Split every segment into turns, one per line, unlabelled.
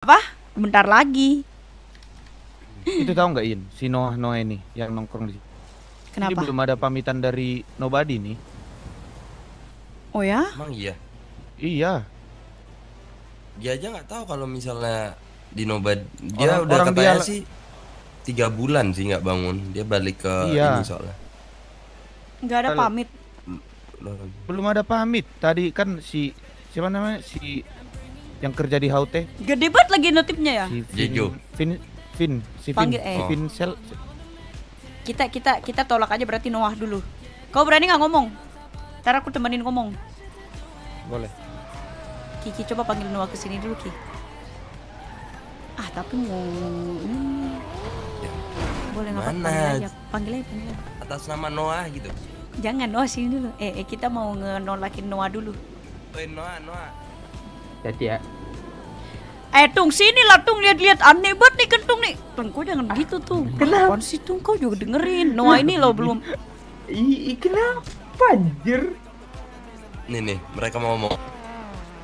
Apa? Bentar lagi.
Hmm. Itu tahu nggak In? Si Noah Noah ini yang nongkrong di Kenapa? Ini belum ada pamitan dari Nobody nih. Oh ya? Emang iya. Iya. Dia aja nggak tahu kalau misalnya di Nobody dia orang, udah orang katanya dia... sih tiga bulan sih nggak bangun. Dia balik ke iya. ini soalnya.
Nggak ada pamit. Hmm. Belum ada
pamit. Tadi kan si siapa namanya si yang kerja di Haute.
Gede banget lagi notifnya ya. Si
fin, fin, si Vin, Panggil, eh. fin Sel.
Kita kita kita tolak aja berarti Noah dulu. Kau berani nggak ngomong? Ntar aku temenin ngomong. Boleh. Kiki coba panggil Noah ke sini dulu Ki. Ah tapi mau. Hmm. Boleh nggak panggil aja. Panggil aja, panggil aja.
Atas nama Noah gitu.
Jangan Noah sini dulu. Eh, eh kita mau nolakin Noah dulu. Eh Noah, Noah. Jadi ya. Eh Tung sini lah Tung lihat-lihat aneh banget nih kentung nih. Tung kau jangan begitu tuh. Kenapa sih Tung kau juga dengerin. Noah ini lo belum. Ih kenapa anjir?
Nih nih mereka mau ngomong.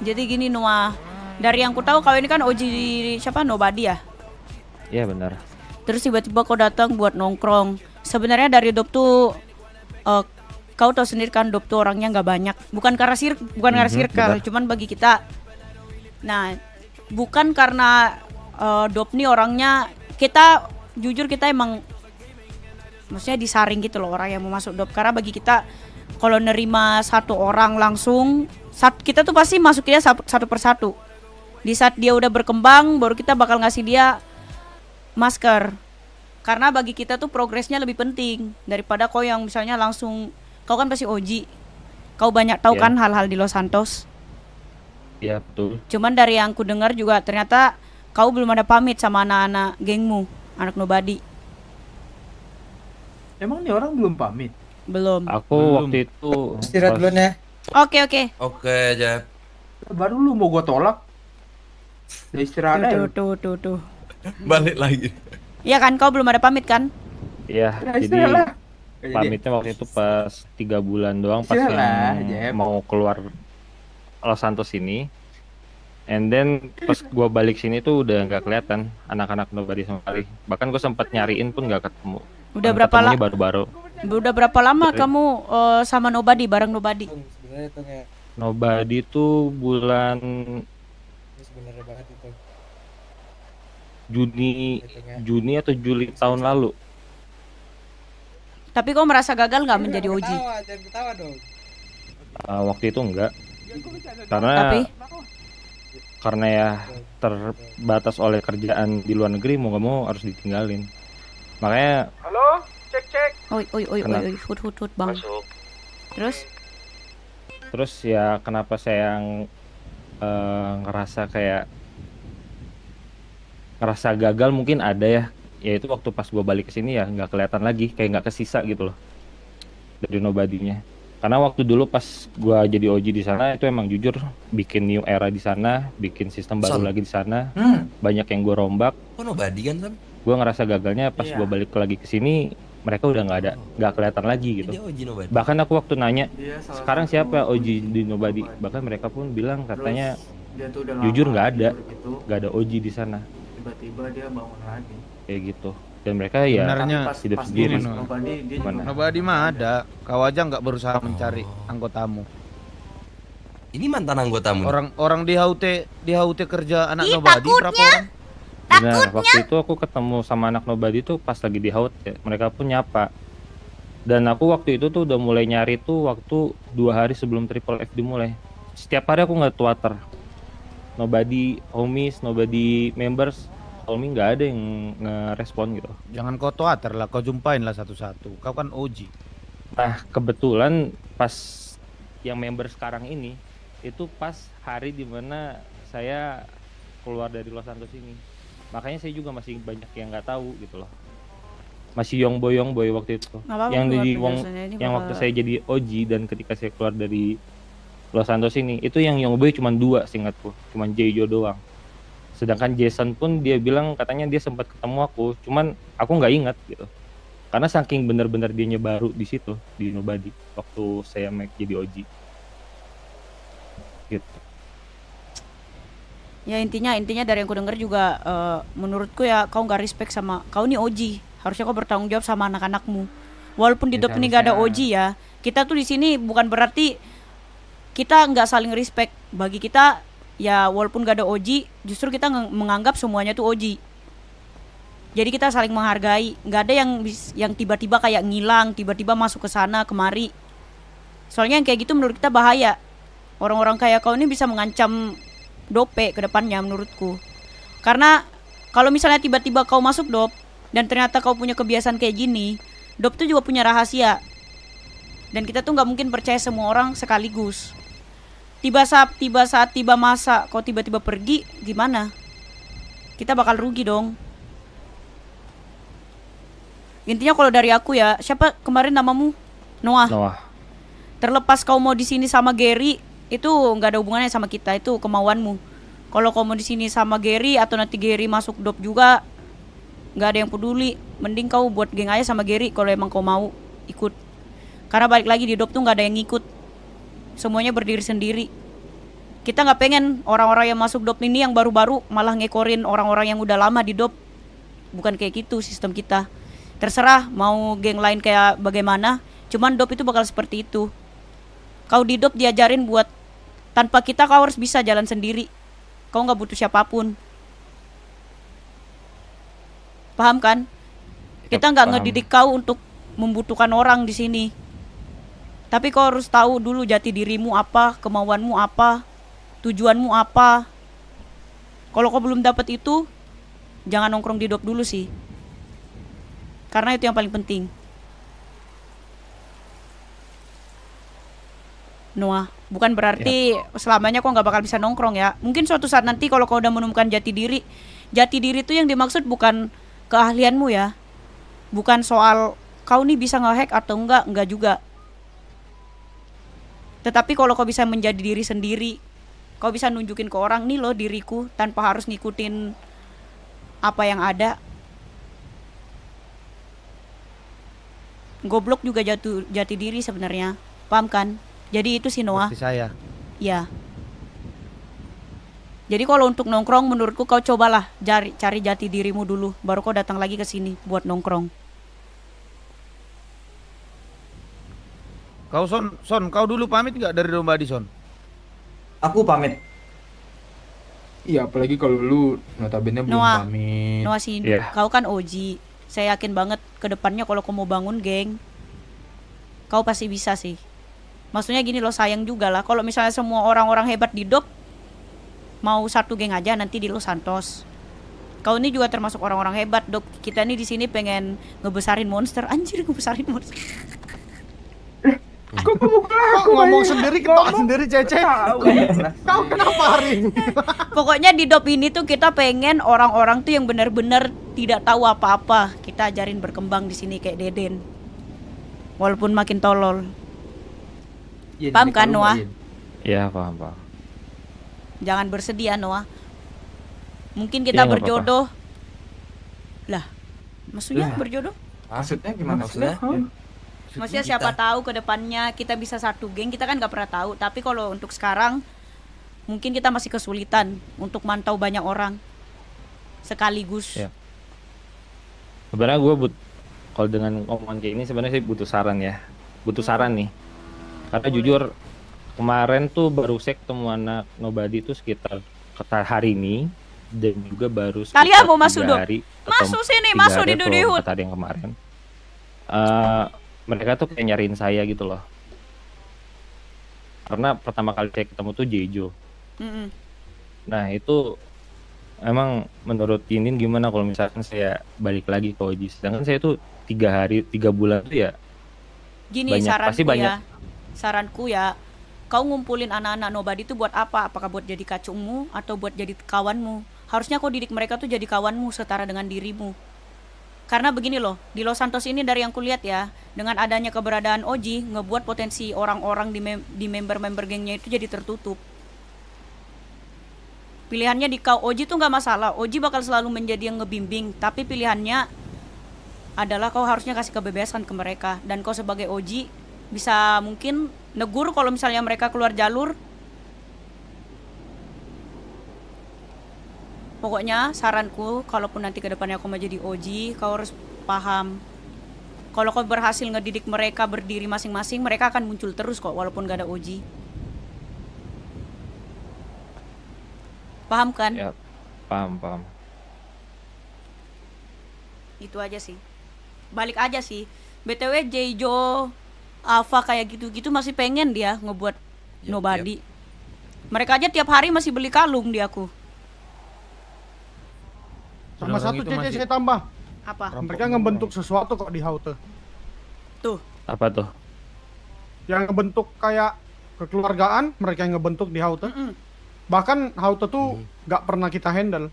Jadi gini Noah. Dari yang ku tahu kau ini kan Oji siapa Nobody ya? Iya benar. Terus tiba-tiba kau datang buat nongkrong. Sebenarnya dari Dop tuh uh, kau tahu sendiri kan Dop tuh orangnya nggak banyak. Bukan karena sir bukan mm -hmm, karena mhm, circle, cuman bagi kita Nah, bukan karena uh, eh, Dopni orangnya kita jujur kita emang maksudnya disaring gitu loh orang yang mau masuk dop karena bagi kita kalau nerima satu orang langsung sat, kita tuh pasti masuknya satu, persatu di saat dia udah berkembang baru kita bakal ngasih dia masker karena bagi kita tuh progresnya lebih penting daripada kau yang misalnya langsung kau kan pasti oji kau banyak tahu yeah. kan hal-hal di Los Santos Iya betul. Cuman dari yang ku dengar juga ternyata kau belum ada pamit sama anak-anak gengmu, anak nobody. Emang nih orang belum pamit? Belum. Aku belum.
waktu itu istirahat dulu ya. Oke, oke. Oke, aja. Jep. Baru
lu mau gua tolak. Ya istirahat tuh, tuh, tuh, tuh, tuh.
Balik lagi.
Iya kan, kau belum ada pamit kan?
Iya, ya, jadi lah. pamitnya waktu itu pas tiga bulan doang pas yang mau keluar Los Santos ini and then pas gua balik sini tuh udah nggak kelihatan anak-anak nobody sama sekali bahkan gua sempat nyariin pun nggak ketemu udah berapa lama baru-baru
udah berapa lama Jadi, kamu uh, sama nobody bareng nobody
nobody tuh bulan Juni Juni atau Juli tahun lalu
tapi kau merasa gagal nggak menjadi OG? Ketawa, ketawa dong.
Uh, waktu itu enggak karena Tapi? karena ya terbatas oleh kerjaan di luar negeri mau gak mau harus ditinggalin makanya
halo cek cek oi oi oi oi oi hut hut hut bang Masuk. terus
terus ya kenapa saya yang uh, ngerasa kayak ngerasa gagal mungkin ada ya yaitu waktu pas gue balik ke sini ya nggak kelihatan lagi kayak nggak kesisa gitu loh dari nobadinya karena waktu dulu pas gua jadi OG di sana itu emang jujur bikin new era di sana bikin sistem baru Sam. lagi di sana hmm. banyak yang gua rombak oh nobody kan Sam? gua ngerasa gagalnya pas yeah. gua balik lagi ke sini mereka udah nggak ada nggak kelihatan lagi gitu bahkan aku waktu nanya iya, sekarang siapa OG di nobody bahkan mereka pun bilang katanya jujur nggak ada gitu. nggak ada OG di sana tiba-tiba dia bangun lagi kayak gitu dan mereka ya Sebenarnya, hidup pas, sendiri. nobody, dia juga nobody mah ada. Kau aja nggak berusaha oh. mencari anggotamu. Ini mantan anggotamu. Orang orang di HUT di HUT kerja anak Ih, nobody berapa orang? Takutnya. Nah, waktu itu aku ketemu sama anak nobody tuh pas lagi di HUT, ya. mereka pun nyapa. Dan aku waktu itu tuh udah mulai nyari tuh waktu dua hari sebelum Triple F dimulai. Setiap hari aku nggak Twitter. Nobody homies, nobody members, kalau nggak ada yang ngerespon gitu. Jangan kau toater lah, kau jumpain lah satu-satu. Kau kan OG. Nah kebetulan pas yang member sekarang ini itu pas hari dimana saya keluar dari Los Santos ini. Makanya saya juga masih banyak yang nggak tahu gitu loh. Masih yong boy yong boy waktu itu. Apa yang di wong, yang waktu saya jadi OG dan ketika saya keluar dari Los Santos ini itu yang yong boy cuma dua singkatku, cuma Jejo doang sedangkan Jason pun dia bilang katanya dia sempat ketemu aku cuman aku nggak ingat gitu karena saking benar bener dianya baru di situ di Nobody waktu saya make jadi OG gitu
ya intinya intinya dari yang ku dengar juga uh, menurutku ya kau nggak respect sama kau nih OG harusnya kau bertanggung jawab sama anak-anakmu walaupun di ya, ini gak ada OG ya kita tuh di sini bukan berarti kita nggak saling respect bagi kita ya walaupun gak ada Oji justru kita menganggap semuanya tuh Oji jadi kita saling menghargai nggak ada yang yang tiba-tiba kayak ngilang tiba-tiba masuk ke sana kemari soalnya yang kayak gitu menurut kita bahaya orang-orang kayak kau ini bisa mengancam dope ke depannya menurutku karena kalau misalnya tiba-tiba kau masuk dop dan ternyata kau punya kebiasaan kayak gini dop tuh juga punya rahasia dan kita tuh nggak mungkin percaya semua orang sekaligus tiba saat tiba saat tiba masa kau tiba-tiba pergi gimana kita bakal rugi dong intinya kalau dari aku ya siapa kemarin namamu Noah Noah terlepas kau mau di sini sama Gary itu nggak ada hubungannya sama kita itu kemauanmu kalau kau mau di sini sama Gary atau nanti Gary masuk dop juga nggak ada yang peduli mending kau buat geng aja sama Gary kalau emang kau mau ikut karena balik lagi di dop tuh nggak ada yang ngikut semuanya berdiri sendiri kita nggak pengen orang-orang yang masuk dop ini yang baru-baru malah ngekorin orang-orang yang udah lama di dop bukan kayak gitu sistem kita terserah mau geng lain kayak bagaimana cuman dop itu bakal seperti itu kau di dop diajarin buat tanpa kita kau harus bisa jalan sendiri kau nggak butuh siapapun paham kan kita nggak ngedidik kau untuk membutuhkan orang di sini tapi kau harus tahu dulu jati dirimu apa, kemauanmu apa, tujuanmu apa. Kalau kau belum dapat itu, jangan nongkrong di dok dulu sih. Karena itu yang paling penting. Noah, bukan berarti ya. selamanya kau nggak bakal bisa nongkrong ya. Mungkin suatu saat nanti kalau kau udah menemukan jati diri, jati diri itu yang dimaksud bukan keahlianmu ya. Bukan soal kau nih bisa ngehack atau enggak, enggak juga tetapi kalau kau bisa menjadi diri sendiri, kau bisa nunjukin ke orang nih loh diriku tanpa harus ngikutin apa yang ada. Goblok juga jatuh jati diri sebenarnya. Paham kan? Jadi itu si Noah. Seperti saya. Ya. Jadi kalau untuk nongkrong menurutku kau cobalah cari cari jati dirimu dulu baru kau datang lagi ke sini buat nongkrong.
Kau Son, Son, kau dulu pamit nggak dari Domba di Son? Aku pamit. Iya, apalagi kalau lu notabene belum Noah, pamit. Noah sih, yeah. kau
kan Oji. Saya yakin banget ke depannya kalau kau mau bangun geng, kau pasti bisa sih. Maksudnya gini lo sayang juga lah kalau misalnya semua orang-orang hebat di dop mau satu geng aja nanti di Los Santos kau ini juga termasuk orang-orang hebat dok kita ini di sini pengen ngebesarin monster anjir ngebesarin monster
Kok ngomong aku? Kok ngomong sendiri, Cece. Kan? Kau kenapa hari ini?
Pokoknya di dop ini tuh kita pengen orang-orang tuh yang benar-benar tidak tahu apa-apa. Kita ajarin berkembang di sini kayak Deden. Walaupun makin tolol. Ya, paham kan Noah?
Iya, paham, paham.
Jangan bersedia Noah. Mungkin iya, kita berjodoh. Lah, maksudnya iya. berjodoh? Maksudnya gimana maksudnya? maksudnya? Maksudnya, kita. siapa tahu ke depannya kita bisa satu geng kita kan nggak pernah tahu. Tapi kalau untuk sekarang mungkin kita masih kesulitan untuk mantau banyak orang sekaligus.
Ya. Sebenarnya gue but kalau dengan omongan kayak ini sebenarnya sih butuh saran ya, butuh hmm. saran nih. Karena jujur kemarin tuh baru sek temu anak nobody tuh sekitar ketar hari ini dan juga baru kalian mau masuk dong masuk sini masuk di dunia hut tadi yang kemarin uh, mereka tuh kayak nyariin saya gitu loh karena pertama kali saya ketemu tuh Jejo mm -mm. nah itu emang menurut Tinin gimana kalau misalkan saya balik lagi ke Oji sedangkan saya tuh tiga hari tiga bulan tuh ya gini banyak, saranku pasti banyak. ya
saranku ya kau ngumpulin anak-anak nobody itu buat apa apakah buat jadi kacungmu atau buat jadi kawanmu harusnya kau didik mereka tuh jadi kawanmu setara dengan dirimu karena begini loh, di Los Santos ini dari yang kulihat ya, dengan adanya keberadaan Oji, ngebuat potensi orang-orang di, mem di member-member gengnya itu jadi tertutup. Pilihannya di kau Oji tuh nggak masalah, Oji bakal selalu menjadi yang ngebimbing, tapi pilihannya adalah kau harusnya kasih kebebasan ke mereka dan kau sebagai Oji bisa mungkin negur kalau misalnya mereka keluar jalur pokoknya saranku kalaupun nanti kedepannya aku mau jadi OG kau harus paham kalau kau berhasil ngedidik mereka berdiri masing-masing mereka akan muncul terus kok walaupun gak ada OG paham kan ya paham paham itu aja sih balik aja sih btw Jejo Ava kayak gitu-gitu masih pengen dia ngebuat yep, iya, iya. nobody yep. mereka aja tiap hari masih beli kalung di aku
sama satu gitu CC masih... saya
tambah. Apa? Mereka
ngebentuk sesuatu kok di halte. Tuh. Apa tuh? Yang ngebentuk kayak kekeluargaan, mereka yang ngebentuk di halte. Mm -mm. Bahkan halte tuh mm-hmm. nggak mm. pernah kita handle.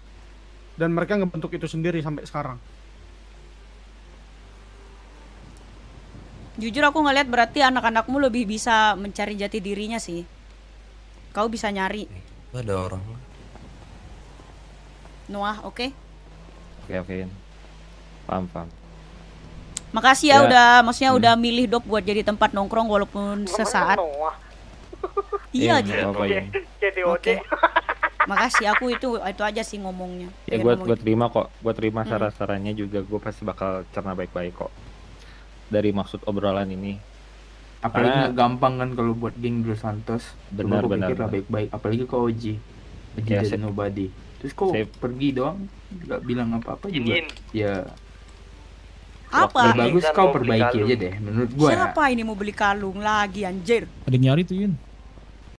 Dan mereka ngebentuk itu sendiri sampai sekarang.
Jujur aku ngeliat berarti anak-anakmu lebih bisa mencari jati dirinya sih. Kau bisa nyari. Ada orang. Noah, oke. Okay?
Oke, oke. Paham, paham.
Makasih ya, ya. udah maksudnya hmm. udah milih dok buat jadi tempat nongkrong walaupun sesaat. iya, iya ya? jadi. Oke. Makasih aku itu itu aja sih ngomongnya. Ya gue gitu.
terima kok, gue terima hmm. saran-sarannya juga gue pasti bakal cerna baik-baik kok dari maksud obrolan ini. Apalagi Karena... gampang kan kalau buat geng Dos Santos. Benar benar. Pikir baik-baik. Apalagi kau Oji. Oji yeah, nobody terus kok saya pergi doang nggak bilang apa-apa juga Ingin. ya apa bagus kau perbaiki aja deh menurut gua siapa
ya. ini mau beli kalung lagi anjir
ada nyari tuh Yun